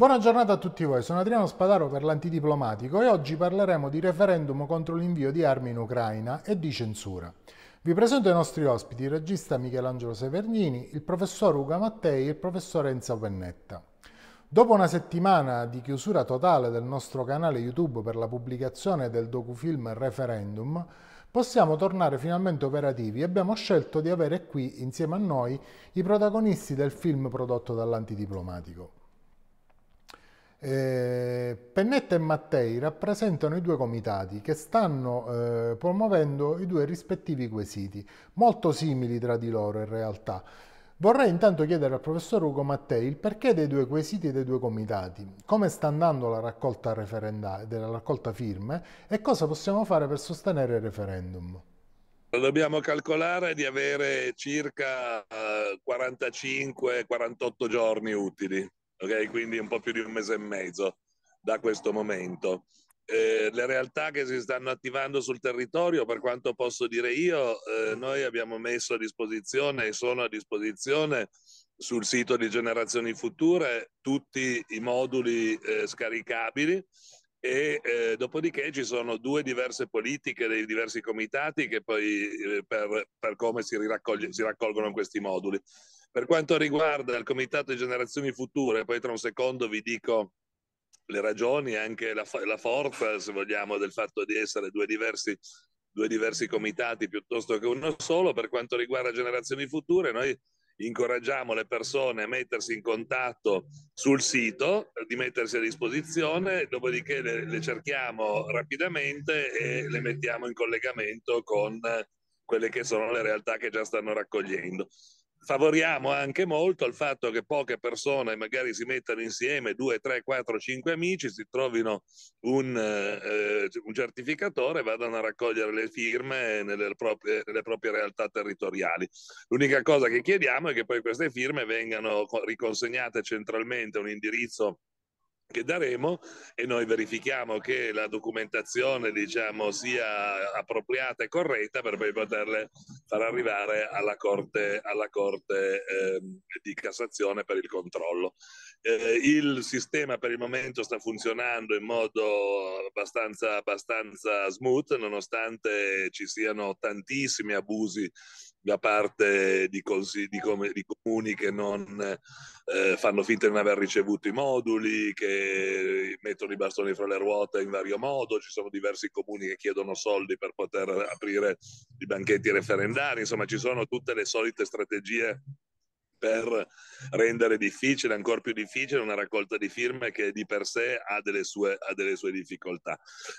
Buona giornata a tutti voi, sono Adriano Spadaro per l'Antidiplomatico e oggi parleremo di referendum contro l'invio di armi in Ucraina e di censura. Vi presento i nostri ospiti, il regista Michelangelo Severgnini, il professor Uga Mattei e il professor Enzo Pennetta. Dopo una settimana di chiusura totale del nostro canale YouTube per la pubblicazione del docufilm Referendum, possiamo tornare finalmente operativi e abbiamo scelto di avere qui insieme a noi i protagonisti del film prodotto dall'antidiplomatico. Eh, Pennetta e Mattei rappresentano i due comitati che stanno eh, promuovendo i due rispettivi quesiti, molto simili tra di loro in realtà. Vorrei intanto chiedere al professor Ugo Mattei il perché dei due quesiti e dei due comitati, come sta andando la raccolta, della raccolta firme e cosa possiamo fare per sostenere il referendum. Dobbiamo calcolare di avere circa 45-48 eh, giorni utili ok? Quindi un po' più di un mese e mezzo da questo momento. Eh, le realtà che si stanno attivando sul territorio, per quanto posso dire io, eh, noi abbiamo messo a disposizione e sono a disposizione sul sito di Generazioni Future tutti i moduli eh, scaricabili e eh, dopodiché ci sono due diverse politiche dei diversi comitati che poi eh, per, per, come si, si raccolgono questi moduli. Per quanto riguarda il comitato di generazioni future, poi tra un secondo vi dico le ragioni e anche la, la, forza, se vogliamo, del fatto di essere due diversi, due diversi comitati piuttosto che uno solo. Per quanto riguarda generazioni future, noi incoraggiamo le persone a mettersi in contatto sul sito, di mettersi a disposizione, dopodiché le, le cerchiamo rapidamente e le mettiamo in collegamento con quelle che sono le realtà che già stanno raccogliendo favoriamo anche molto il fatto che poche persone magari si mettano insieme, 2, 3, 4, 5 amici, si trovino un, eh, un certificatore e vadano a raccogliere le firme nelle proprie, nelle proprie, realtà territoriali. L'unica cosa che chiediamo è che poi queste firme vengano riconsegnate centralmente a un indirizzo che daremo e noi verifichiamo che la documentazione diciamo, sia appropriata e corretta per poi poterle far arrivare alla Corte, alla corte eh, di Cassazione per il controllo. Eh, il sistema per il momento sta funzionando in modo abbastanza, abbastanza smooth nonostante ci siano tantissimi abusi da parte di, consigli, di, come, di comuni che non eh, fanno finta di non aver ricevuto i moduli, che mettono i bastoni fra le ruote in vario modo, ci sono diversi comuni che chiedono soldi per poter aprire i banchetti referendari, insomma ci sono tutte le solite strategie per rendere difficile, ancora più difficile, una raccolta di firme che di per sé ha delle sue, ha delle sue difficoltà.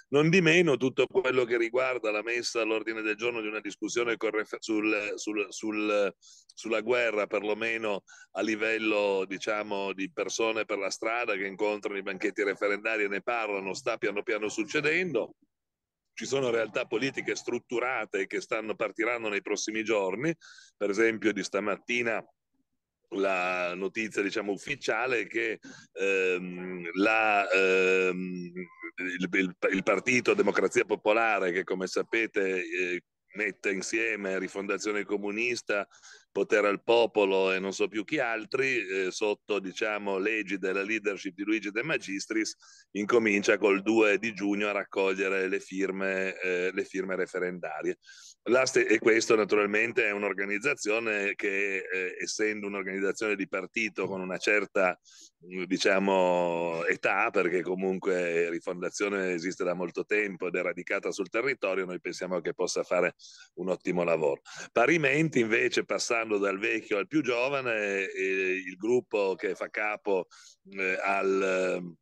Non di meno tutto quello che riguarda la messa all'ordine del giorno di una discussione sul, sul, sul, sulla guerra, perlomeno a livello diciamo, di persone per la strada che incontrano i banchetti referendari e ne parlano, sta piano piano succedendo ci sono realtà politiche strutturate che stanno partiranno nei prossimi giorni, per esempio di stamattina la notizia diciamo ufficiale che ehm, la, ehm, il, il, il, partito Democrazia Popolare che come sapete eh, mette insieme Rifondazione Comunista potere al popolo e non so più chi altri, eh, sotto diciamo leggi della leadership di Luigi De Magistris, incomincia col 2 di giugno a raccogliere le firme, eh, le firme referendarie. L'Aste, e questo naturalmente è un'organizzazione che, eh, essendo un'organizzazione di partito con una certa diciamo, età, perché comunque Rifondazione esiste da molto tempo ed è radicata sul territorio, noi pensiamo che possa fare un ottimo lavoro. Parimenti invece passare passando dal vecchio al più giovane, il gruppo che fa capo eh, al... Eh,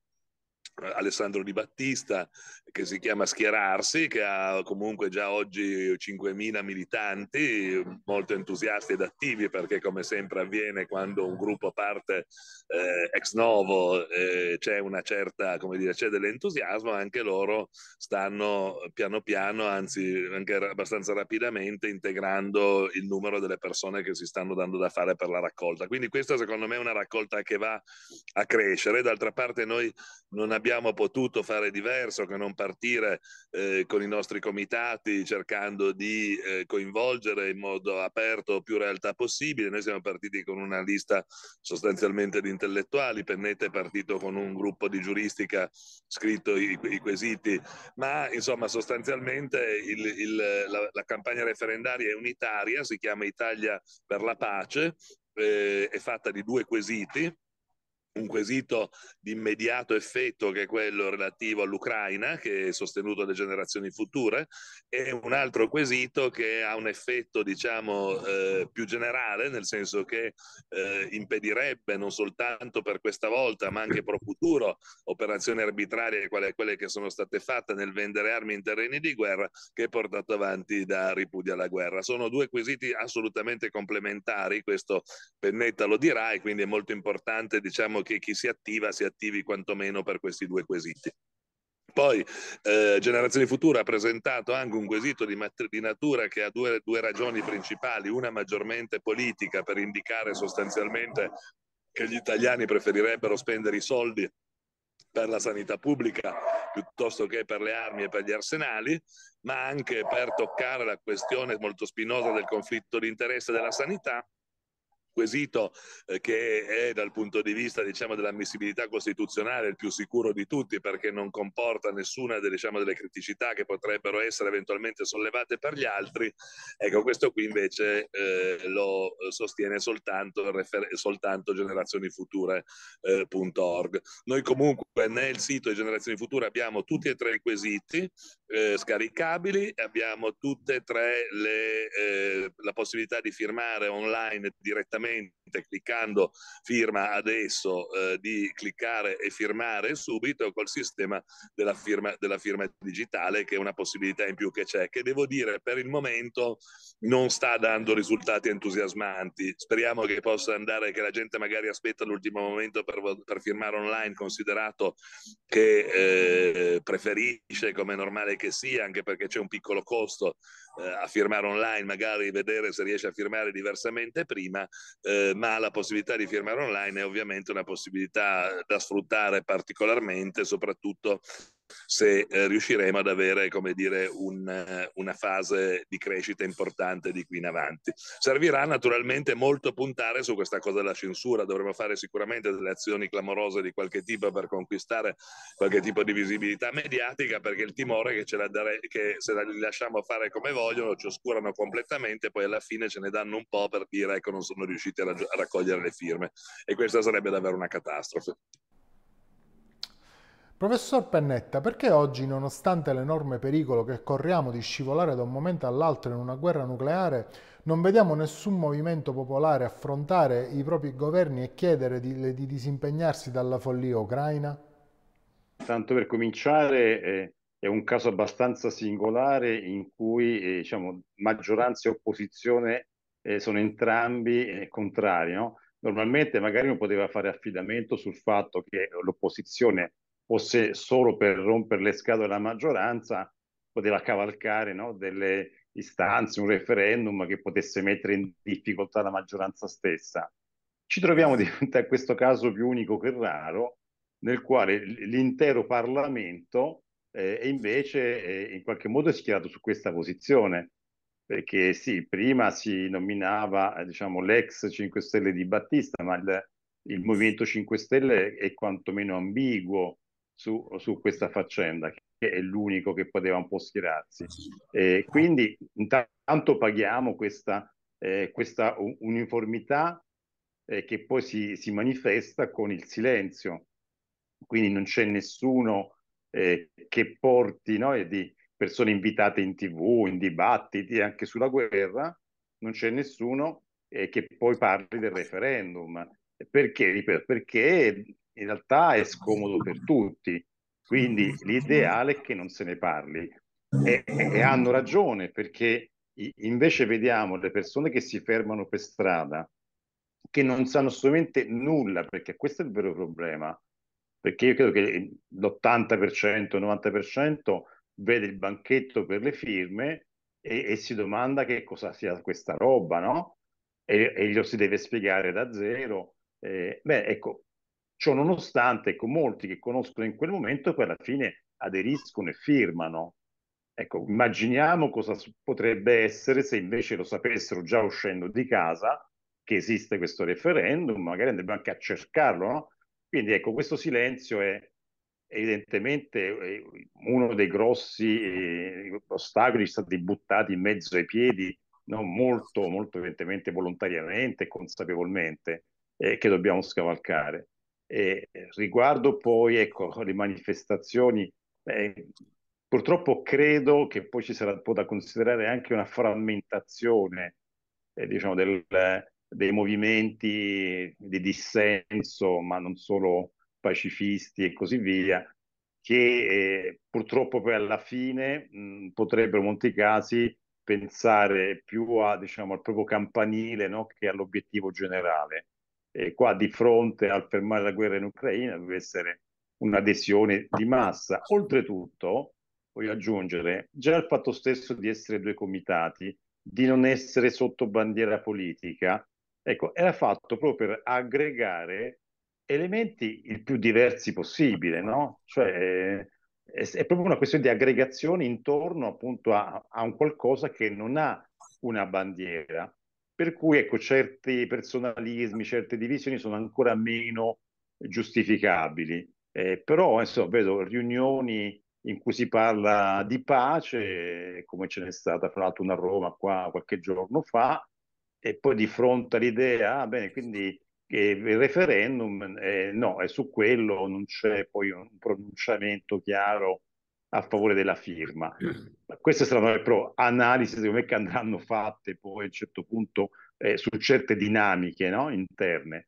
Alessandro Di Battista che si chiama Schierarsi, che ha comunque già oggi 5.000 militanti, molto entusiasti ed attivi, perché come sempre avviene quando un gruppo parte eh, ex novo eh, c'è una certa, come dire, c'è dell'entusiasmo, anche loro stanno piano piano, anzi anche abbastanza rapidamente, integrando il numero delle persone che si stanno dando da fare per la raccolta. Quindi questa secondo me è una raccolta che va a crescere. D'altra parte noi non abbiamo potuto fare diverso che non partire eh, con i nostri comitati cercando di eh, coinvolgere in modo aperto più realtà possibile. Noi siamo partiti con una lista sostanzialmente di intellettuali, Pennetta è partito con un gruppo di giuristica scritto i, i quesiti, ma insomma sostanzialmente il, il, la, la campagna referendaria è unitaria, si chiama Italia per la pace, eh, è fatta di due quesiti un quesito di immediato effetto che è quello relativo all'Ucraina, che è sostenuto dalle generazioni future, e un altro quesito che ha un effetto, diciamo, eh, più generale, nel senso che eh, impedirebbe non soltanto per questa volta, ma anche pro futuro, operazioni arbitrarie quali quelle che sono state fatte nel vendere armi in terreni di guerra che è portato avanti da ripudio alla guerra. Sono due quesiti assolutamente complementari, questo Pennetta lo dirà e quindi è molto importante, diciamo, speriamo che chi si attiva si attivi quantomeno per questi due quesiti. Poi eh, Generazione Futura ha presentato anche un quesito di, mat- di natura che ha due, due ragioni principali, una maggiormente politica per indicare sostanzialmente che gli italiani preferirebbero spendere i soldi per la sanità pubblica piuttosto che per le armi e per gli arsenali, ma anche per toccare la questione molto spinosa del conflitto di interesse della sanità quesito eh, che è dal punto di vista diciamo, dell'ammissibilità costituzionale il più sicuro di tutti perché non comporta nessuna diciamo, delle criticità che potrebbero essere eventualmente sollevate per gli altri, ecco questo qui invece eh, lo sostiene soltanto, refer- soltanto generazionifuturo.org. Eh, Noi comunque nel sito di Generazioni Future abbiamo tutti e tre i quesiti eh, scaricabili, abbiamo tutte e tre le, eh, la possibilità di firmare online direttamente cliente cliccando firma adesso eh, di cliccare e firmare subito col sistema della firma, della firma digitale che è una possibilità in più che c'è che devo dire per il momento non sta dando risultati entusiasmanti speriamo che possa andare che la gente magari aspetta l'ultimo momento per, per firmare online considerato che eh, preferisce come è normale che sia anche perché c'è un piccolo costo eh, a firmare online, magari vedere se riesce a firmare diversamente prima, eh, ma la possibilità di firmare online è ovviamente una possibilità eh, da sfruttare particolarmente, soprattutto se eh, riusciremo ad avere dire, un, eh, una fase di crescita importante di qui in avanti. Servirà naturalmente molto puntare su questa cosa della censura, dovremo fare sicuramente delle azioni clamorose di qualche tipo per conquistare qualche tipo di visibilità mediatica perché il timore che, la dare, che se la lasciamo fare come vogliono ci oscurano completamente poi alla fine ce ne danno un po' per dire ecco non sono riusciti a, raccogliere le firme e questa sarebbe davvero una catastrofe. Professor Pennetta, perché oggi, nonostante l'enorme pericolo che corriamo di scivolare da un momento all'altro in una guerra nucleare, non vediamo nessun movimento popolare affrontare i propri governi e chiedere di, di disimpegnarsi dalla follia ucraina? Tanto per cominciare, eh, è un caso abbastanza singolare in cui eh, diciamo, maggioranza e opposizione eh, sono entrambi eh, contrari. No? Normalmente magari uno poteva fare affidamento sul fatto che l'opposizione o se solo per rompere le scatole alla maggioranza poteva cavalcare no, delle istanze, un referendum che potesse mettere in difficoltà la maggioranza stessa. Ci troviamo di fronte a questo caso più unico che raro, nel quale l'intero Parlamento eh, è invece eh, in qualche modo schierato su questa posizione perché sì, prima si nominava eh, diciamo, l'ex 5 Stelle di Battista, ma il, il, Movimento 5 Stelle è quantomeno ambiguo su, su questa faccenda, che è l'unico che poteva un po' schierarsi. Eh, quindi intanto paghiamo questa, eh, questa uniformità eh, che poi si, si, manifesta con il silenzio. Quindi non c'è nessuno eh, che porti no, di persone invitate in tv, in dibattiti, anche sulla guerra, non c'è nessuno eh, che poi parli del referendum. Perché? Ripeto, perché in realtà è scomodo per tutti. Quindi l'ideale è che non se ne parli. E, e hanno ragione perché invece vediamo le persone che si fermano per strada che non sanno assolutamente nulla perché questo è il vero problema perché io credo che l'80% 90% vede il banchetto per le firme e, e, si domanda che cosa sia questa roba no? e, e glielo si deve spiegare da zero eh, beh ecco Ciò nonostante, con ecco, molti che conoscono in quel momento, poi alla fine aderiscono e firmano. Ecco, immaginiamo cosa potrebbe essere se invece lo sapessero già uscendo di casa che esiste questo referendum, magari andrebbero anche a cercarlo, no? Quindi ecco, questo silenzio è evidentemente eh, uno dei grossi eh, ostacoli stati buttati in mezzo ai piedi, non molto, molto evidentemente volontariamente, consapevolmente, eh, che dobbiamo scavalcare. Eh, riguardo poi ecco, le manifestazioni, eh, purtroppo credo che poi ci sarà un po' da considerare anche una frammentazione eh, diciamo, del, dei movimenti di dissenso, ma non solo pacifisti e così via, che eh, purtroppo poi alla fine mh, potrebbero in molti casi pensare più a, diciamo, al proprio campanile no, che all'obiettivo generale eh, qua di fronte al fermare la guerra in Ucraina deve essere un'adesione di massa. Oltretutto, voglio aggiungere, già il fatto stesso di essere due comitati, di non essere sotto bandiera politica, ecco, era fatto proprio per aggregare elementi il più diversi possibile, no? Cioè, è, proprio una questione di aggregazione intorno appunto a, a un qualcosa che non ha una bandiera. Per cui ecco, certi personalismi, certe divisioni sono ancora meno giustificabili. Eh, però insomma, vedo riunioni in cui si parla di pace, come ce n'è stata fra l'altro una a Roma qua qualche giorno fa, e poi di fronte all'idea, ah, bene, quindi eh, il referendum, eh, no, è su quello, non c'è poi un pronunciamento chiaro a favore della firma. Queste saranno però analisi, secondo me, che andranno fatte poi a un certo punto eh, su certe dinamiche no? interne.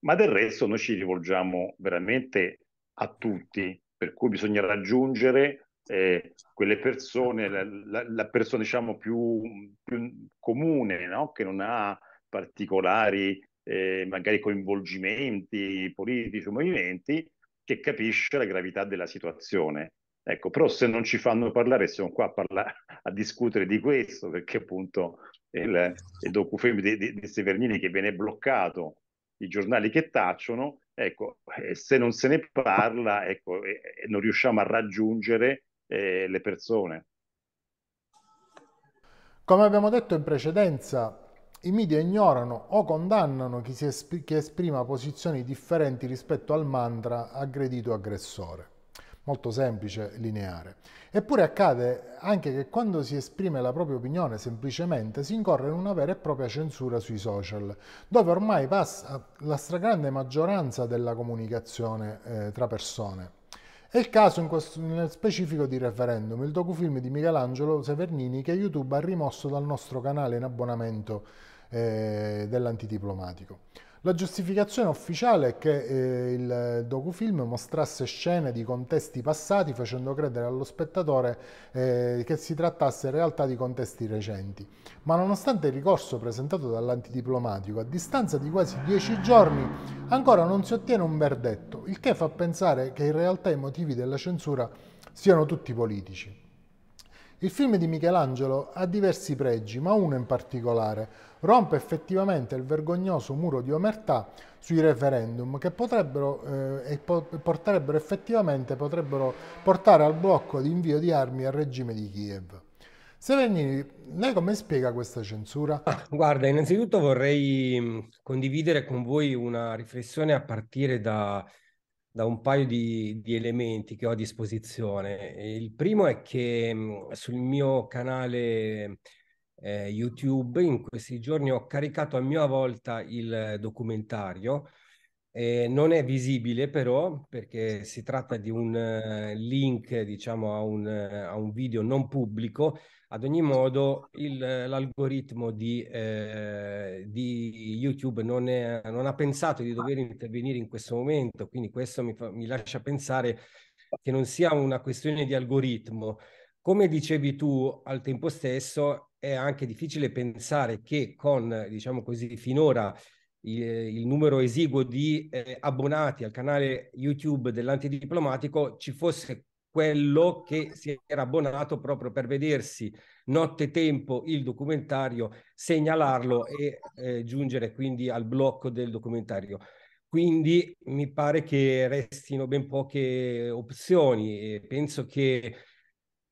Ma del resto noi ci rivolgiamo veramente a tutti, per cui bisogna raggiungere eh, quelle persone, la, la, la persona diciamo più, più comune, no? che non ha particolari eh, magari coinvolgimenti politici o movimenti, che capisce la gravità della situazione Ecco, però se non ci fanno parlare, siamo qua a, parla- a discutere di questo, perché appunto il, il docufilm di, di, di Severnini che viene bloccato, i giornali che tacciono, ecco, eh, se non se ne parla, ecco, e, e non riusciamo a raggiungere eh, le persone. Come abbiamo detto in precedenza, i media ignorano o condannano chi, espr- chi esprima posizioni differenti rispetto al mantra aggredito-aggressore molto semplice, lineare. Eppure accade anche che quando si esprime la propria opinione semplicemente si incorre in una vera e propria censura sui social, dove ormai passa la stragrande maggioranza della comunicazione eh, tra persone. È il caso in questo, nel specifico di Referendum, il docufilm di Michelangelo Severnini che YouTube ha rimosso dal nostro canale in abbonamento eh, dell'antidiplomatico. La giustificazione ufficiale è che eh, il docufilm mostrasse scene di contesti passati facendo credere allo spettatore eh, che si trattasse in realtà di contesti recenti. Ma nonostante il ricorso presentato dall'antidiplomatico, a distanza di quasi dieci giorni ancora non si ottiene un verdetto, il che fa pensare che in realtà i motivi della censura siano tutti politici. Il film di Michelangelo ha diversi pregi, ma uno in particolare, rompe effettivamente il vergognoso muro di omertà sui referendum che potrebbero eh, e po porterebbero effettivamente potrebbero portare al blocco di invio di armi al regime di Kiev. Severini, lei come spiega questa censura? Ah, guarda, innanzitutto vorrei mm, condividere con voi una riflessione a partire da, da un paio di, di, elementi che ho a disposizione. Il primo è che mm, sul mio canale eh, YouTube. In questi giorni ho caricato a mia volta il eh, documentario. Eh, non è visibile però perché si tratta di un uh, link diciamo a un, uh, a un, video non pubblico. Ad ogni modo il, l'algoritmo di, eh, di YouTube non, è, non, ha pensato di dover intervenire in questo momento, quindi questo mi, fa, mi lascia pensare che non sia una questione di algoritmo, come dicevi tu, al tempo stesso è anche difficile pensare che con, diciamo così, finora il, eh, il numero esiguo di eh, abbonati al canale YouTube dell'antidiplomatico ci fosse quello che si era abbonato proprio per vedersi notte tempo il documentario, segnalarlo e eh, giungere quindi al blocco del documentario. Quindi mi pare che restino ben poche opzioni e penso che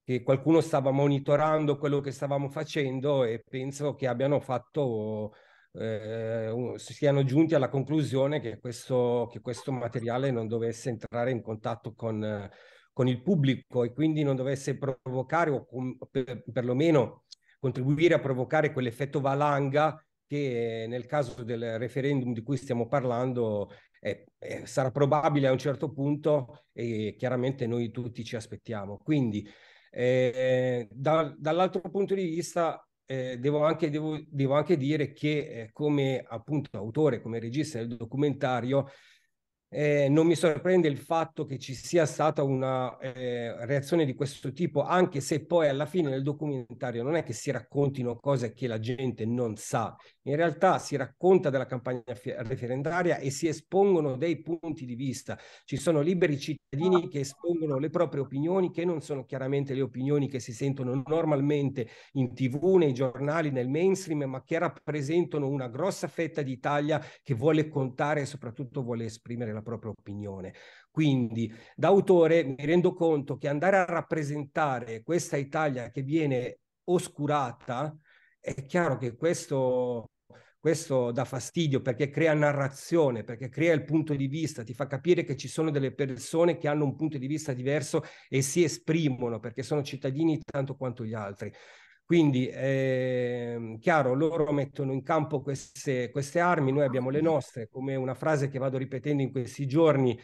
che qualcuno stava monitorando quello che stavamo facendo e penso che abbiano fatto eh, siano giunti alla conclusione che questo, che questo materiale non dovesse entrare in contatto con, con il pubblico e quindi non dovesse provocare o com- per, perlomeno contribuire a provocare quell'effetto valanga che nel caso del referendum di cui stiamo parlando è, è, sarà probabile a un certo punto e chiaramente noi tutti ci aspettiamo. Quindi eh, da, dall'altro punto di vista eh, devo, anche, devo, devo, anche, dire che eh, come appunto autore, come regista del documentario, eh, non mi sorprende il fatto che ci sia stata una eh, reazione di questo tipo, anche se poi alla fine nel documentario non è che si raccontino cose che la gente non sa, in realtà si racconta della campagna referendaria e si espongono dei punti di vista. Ci sono liberi cittadini che espongono le proprie opinioni, che non sono chiaramente le opinioni che si sentono normalmente in tv, nei giornali, nel mainstream, ma che rappresentano una grossa fetta d'Italia che vuole contare e soprattutto vuole esprimere la propria opinione. Quindi da autore mi rendo conto che andare a rappresentare questa Italia che viene oscurata, è chiaro che questo, questo dà fastidio perché crea narrazione, perché crea il punto di vista, ti fa capire che ci sono delle persone che hanno un punto di vista diverso e si esprimono perché sono cittadini tanto quanto gli altri. Quindi, è ehm, chiaro, loro mettono in campo queste, queste armi, noi abbiamo le nostre, come una frase che vado ripetendo in questi giorni,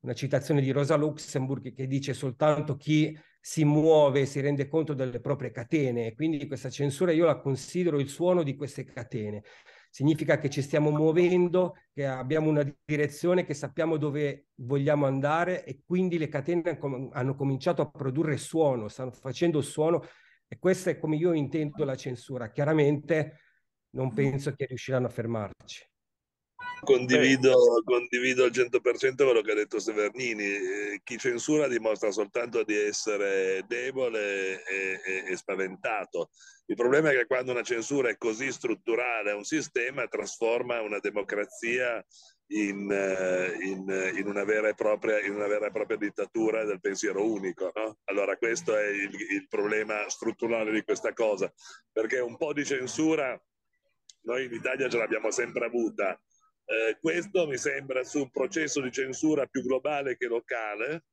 una citazione di Rosa Luxemburg che dice soltanto chi si muove, si rende conto delle proprie catene. Quindi questa censura io la considero il suono di queste catene. Significa che ci stiamo muovendo, che abbiamo una direzione, che sappiamo dove vogliamo andare e quindi le catene hanno cominciato a produrre suono, stanno facendo suono e questo è come io intendo la censura. Chiaramente non penso che riusciranno a fermarci. Condivido, condivido, al 100% quello che ha detto Severnini. Eh, chi censura dimostra soltanto di essere debole e, e, e, spaventato. Il problema è che quando una censura è così strutturale a un sistema, trasforma una democrazia in, eh, in, eh, in, una propria, in, una vera e propria, dittatura del pensiero unico. No? Allora questo è il, il problema strutturale di questa cosa, perché un po' di censura noi in Italia ce l'abbiamo sempre avuta. Eh, questo mi sembra su un processo di censura più globale che locale,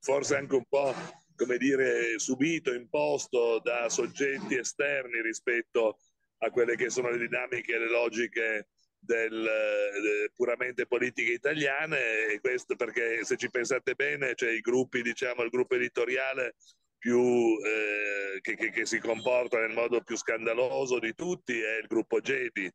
forse anche un po' come dire subito, imposto da soggetti esterni rispetto a quelle che sono le dinamiche e le logiche del, de, puramente politiche italiane e questo perché se ci pensate bene cioè i gruppi diciamo il gruppo editoriale più, eh, che, che, che, si comporta nel modo più scandaloso di tutti è il gruppo Gedi,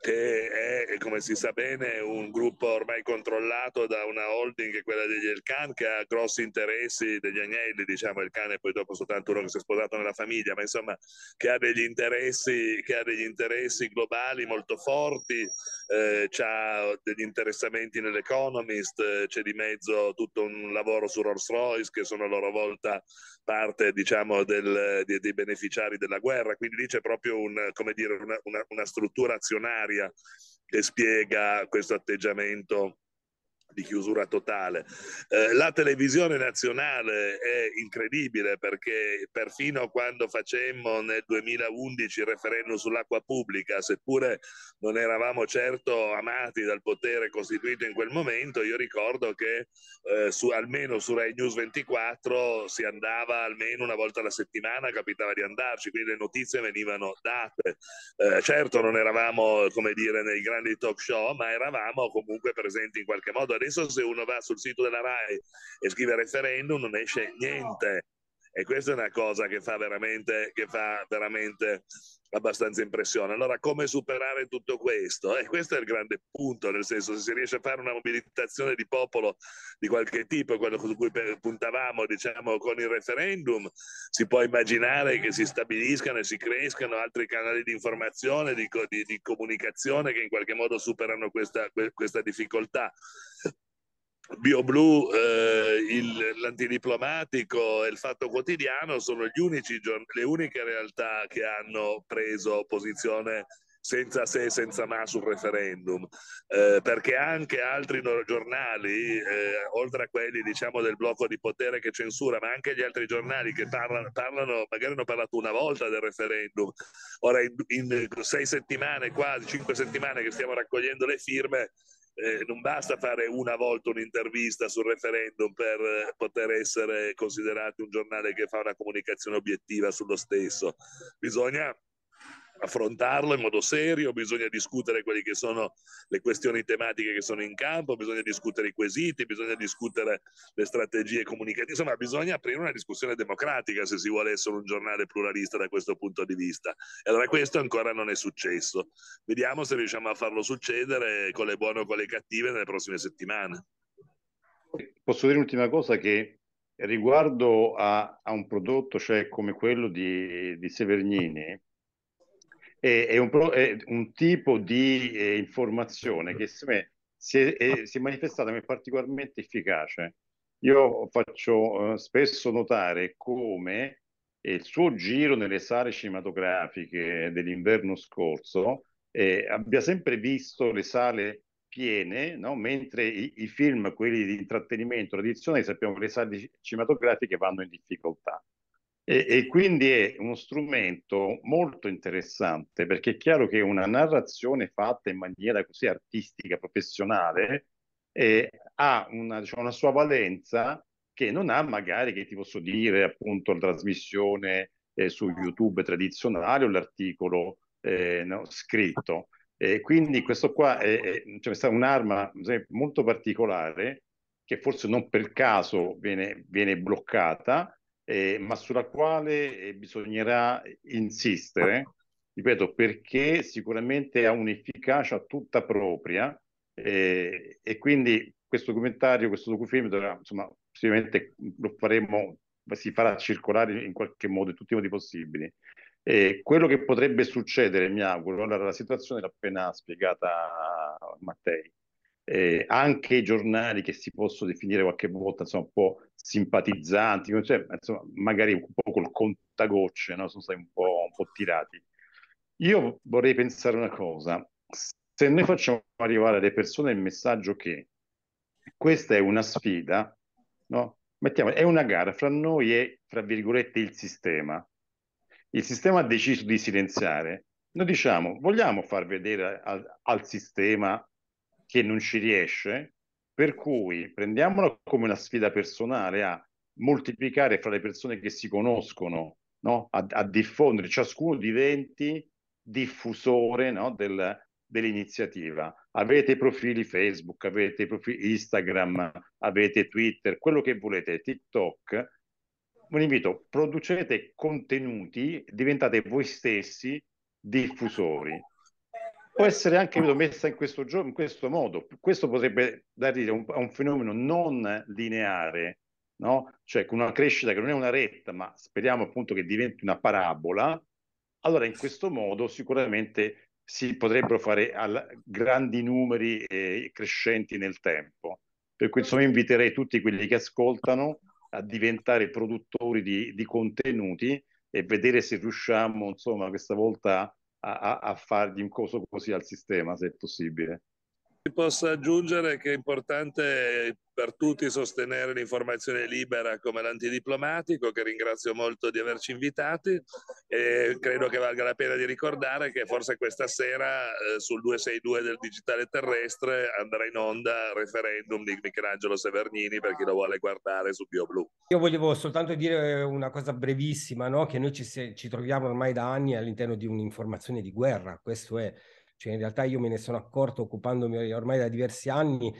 che è, come si sa bene, un gruppo ormai controllato da una holding, quella degli Elkan, che ha grossi interessi degli agnelli, diciamo, Elkan è poi dopo soltanto uno che si è sposato nella famiglia, ma insomma che ha degli interessi, che ha degli interessi globali molto forti, eh, ha degli interessamenti nell'Economist, eh, c'è di mezzo tutto un lavoro su Rolls Royce che sono a loro volta parte diciamo, del, dei, dei, beneficiari della guerra, quindi lì c'è proprio un, dire, una, una, una struttura azionaria che spiega questo atteggiamento di chiusura totale. Eh, la televisione nazionale è incredibile perché perfino quando facemmo nel 2011 il referendum sull'acqua pubblica, seppure non eravamo certo amati dal potere costituito in quel momento, io ricordo che eh, su, almeno su Rai News 24 si andava almeno una volta alla settimana, capitava di andarci, quindi le notizie venivano date. Eh, certo non eravamo, come dire, nei grandi talk show, ma eravamo comunque presenti in qualche modo Adesso se uno va sul sito della RAI e scrive referendum non esce ah, niente. E questa è una cosa che fa veramente, che fa veramente abbastanza impressione. Allora, come superare tutto questo? eh, questo è il grande punto, nel senso, se si riesce a fare una mobilitazione di popolo di qualche tipo, quello su cui puntavamo, diciamo, con il referendum, si può immaginare che si stabiliscano e si crescano altri canali di informazione, di, di, di comunicazione che in qualche modo superano questa, questa difficoltà. BioBlu, eh, l'antidiplomatico e il Fatto Quotidiano sono unici, le uniche realtà che hanno preso posizione senza se e senza ma sul referendum, eh, perché anche altri giornali, eh, oltre a quelli diciamo, del blocco di potere che censura, ma anche gli altri giornali che parlano, parlano magari hanno parlato una volta del referendum, ora in, in sei settimane, quasi cinque settimane che stiamo raccogliendo le firme, eh, non basta fare una volta un'intervista sul referendum per eh, poter essere considerati un giornale che fa una comunicazione obiettiva sullo stesso, bisogna affrontarlo in modo serio, bisogna discutere quelle che sono le questioni tematiche che sono in campo, bisogna discutere i quesiti, bisogna discutere le strategie comunicative, insomma bisogna aprire una discussione democratica se si vuole essere un giornale pluralista da questo punto di vista. E allora questo ancora non è successo. Vediamo se riusciamo a farlo succedere con le buone o con le cattive nelle prossime settimane. Posso dire un'ultima cosa che riguardo a, a un prodotto cioè come quello di, di Severgnini, è, è, un, è un, tipo di eh, informazione che secondo me si è, è, si è manifestata particolarmente efficace. Io faccio eh, spesso notare come eh, il suo giro nelle sale cinematografiche dell'inverno scorso eh, abbia sempre visto le sale piene, no? mentre i, i, film, quelli di intrattenimento tradizionali, sappiamo che le sale cinematografiche vanno in difficoltà. E, e, quindi è uno strumento molto interessante perché è chiaro che una narrazione fatta in maniera così artistica, professionale, eh, ha una, diciamo, una, sua valenza che non ha magari, che ti posso dire, appunto la trasmissione eh, su YouTube tradizionale o l'articolo eh, no, scritto. quindi questo qua è, cioè, è un'arma molto particolare che forse non per caso viene, viene bloccata, eh, ma sulla quale eh, bisognerà insistere, ripeto, perché sicuramente ha un'efficacia tutta propria eh, e quindi questo documentario, questo docufilm, insomma, sicuramente lo faremo, si farà circolare in qualche modo in tutti i modi possibili. Eh, quello che potrebbe succedere, mi auguro, allora la situazione l'ha appena spiegata Mattei, eh, anche i giornali che si possono definire qualche volta insomma, un po' simpatizzanti, cioè, insomma, magari un po' col contagocce, no? sono stati un po', un po' tirati. Io vorrei pensare una cosa, se noi facciamo arrivare alle persone il messaggio che questa è una sfida, no? Mettiamo, è una gara fra noi e, fra virgolette, il sistema. Il sistema ha deciso di silenziare. Noi diciamo, vogliamo far vedere al, al sistema che non ci riesce? Per cui prendiamola come una sfida personale a moltiplicare fra le persone che si conoscono, no? a, a, diffondere, ciascuno diventi diffusore no? Del, dell'iniziativa. Avete profili Facebook, avete profili Instagram, avete Twitter, quello che volete, TikTok. Un invito, producete contenuti, diventate voi stessi diffusori può essere anche messa in questo, gioco, in questo modo. Questo potrebbe dare un, un fenomeno non lineare, no? cioè con una crescita che non è una retta, ma speriamo appunto che diventi una parabola. Allora in questo modo sicuramente si potrebbero fare al, grandi numeri eh, crescenti nel tempo. Per cui insomma inviterei tutti quelli che ascoltano a diventare produttori di, di contenuti e vedere se riusciamo insomma questa volta a, a fargli un coso così al sistema, se è possibile possa aggiungere che è importante per tutti sostenere l'informazione libera come l'antidiplomatico, che ringrazio molto di averci invitati e credo che valga la pena di ricordare che forse questa sera eh, sul 262 del digitale terrestre andrà in onda referendum di Michelangelo Severnini per chi lo vuole guardare su BioBlu. Io volevo soltanto dire una cosa brevissima, no? che noi ci, ci troviamo ormai da anni all'interno di un'informazione di guerra, questo è cioè in realtà io me ne sono accorto occupandomi ormai da diversi anni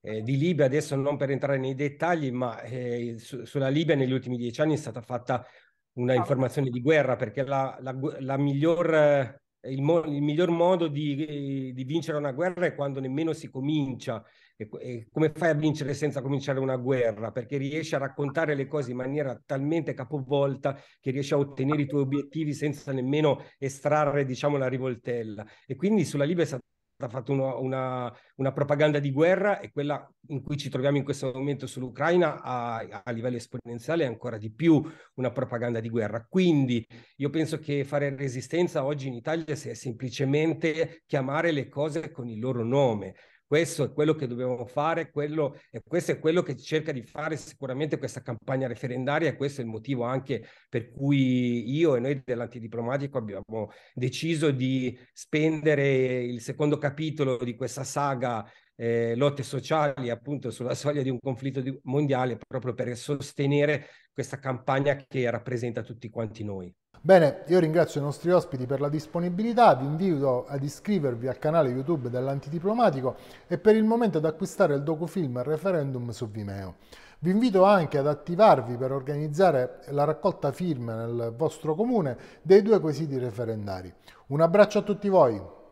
eh, di Libia, adesso non per entrare nei dettagli, ma eh, su, sulla Libia negli ultimi dieci anni è stata fatta una ah. informazione di guerra perché la, la, la miglior, il, mo, il, miglior modo di, eh, di vincere una guerra è quando nemmeno si comincia e, e come fai a vincere senza cominciare una guerra? Perché riesci a raccontare le cose in maniera talmente capovolta che riesci a ottenere i tuoi obiettivi senza nemmeno estrarre, diciamo, la rivoltella. E quindi sulla Libia è stata ha fatto una, una, una, propaganda di guerra e quella in cui ci troviamo in questo momento sull'Ucraina a, a, livello esponenziale è ancora di più una propaganda di guerra. Quindi io penso che fare resistenza oggi in Italia sia semplicemente chiamare le cose con il loro nome. Questo è quello che dobbiamo fare, quello, e questo è quello che cerca di fare sicuramente questa campagna referendaria e questo è il motivo anche per cui io e noi dell'antidiplomatico abbiamo deciso di spendere il secondo capitolo di questa saga eh, lotte sociali appunto sulla soglia di un conflitto mondiale proprio per sostenere questa campagna che rappresenta tutti quanti noi. Bene, io ringrazio i nostri ospiti per la disponibilità, vi invito ad iscrivervi al canale YouTube dell'Antidiplomatico e per il momento ad acquistare il docufilm Referendum su Vimeo. Vi invito anche ad attivarvi per organizzare la raccolta firme nel vostro comune dei due quesiti referendari. Un abbraccio a tutti voi!